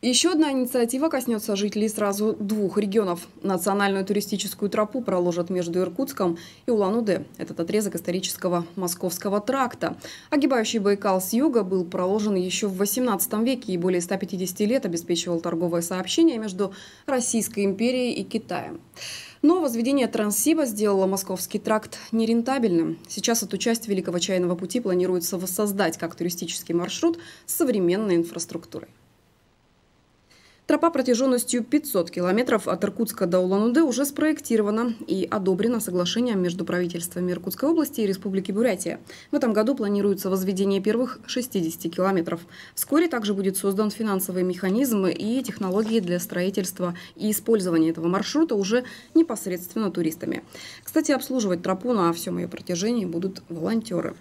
Еще одна инициатива коснется жителей сразу двух регионов. Национальную туристическую тропу проложат между Иркутском и Улан-Удэ. Этот отрезок исторического московского тракта. Огибающий Байкал с юга был проложен еще в 18 веке и более 150 лет обеспечивал торговое сообщение между Российской империей и Китаем. Но возведение Транссиба сделало московский тракт нерентабельным. Сейчас эту часть Великого Чайного пути планируется воссоздать как туристический маршрут с современной инфраструктурой. Тропа протяженностью 500 километров от Иркутска до Улан-Удэ уже спроектирована и одобрена соглашением между правительствами Иркутской области и Республики Бурятия. В этом году планируется возведение первых 60 километров. Вскоре также будет создан финансовый механизм и технологии для строительства и использования этого маршрута уже непосредственно туристами. Кстати, обслуживать тропу на всем ее протяжении будут волонтеры.